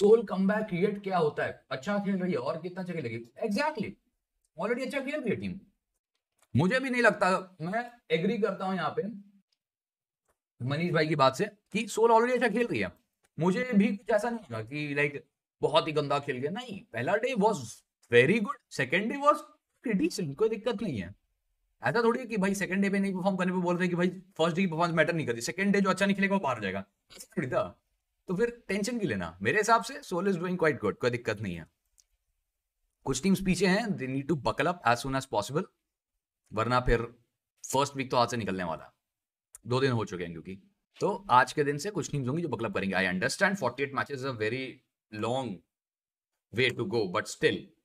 soul come back rate क्या होता है अच्छा खेल रही है और कितना अच्छा खेलेगी एग्जैक्टली ऑलरेडी अच्छा खेल रही है टीम मुझे भी नहीं लगता मैं एग्री करता हूं यहाँ पे मनीष भाई की बात से कि सोल ऑलरेडी अच्छा खेल रही है मुझे भी कुछ ऐसा नहीं लगा कि लाइक बहुत ही गंदा खेल गया नहीं पहला day was very good second day was decent कोई दिक्कत नहीं है ऐसा थोड़ी है कि भाई सेकंड डे पे नहीं परफॉर्म करने पे बोल रहे कि भाई फर्स्ट डे की परफॉर्मेंस मैटर नहीं करती सेकंड डे जो अच्छा नहीं खेलेगा वो बाहर जाएगा थोड़ी था तो फिर टेंशन भी लेना मेरे हिसाब से soul is doing quite good कोई दिक्कत नहीं है कुछ टीम्स पीछे हैं they need to buckle up as soon as possible वरना फिर फर्स्ट वीक तो हाथ से निकलने वाला दो दिन हो चुके हैं क्योंकि तो आज के दिन से कुछ टीम्स होंगी जो बकलअप करेंगे I understand forty eight matches a very long way to go but still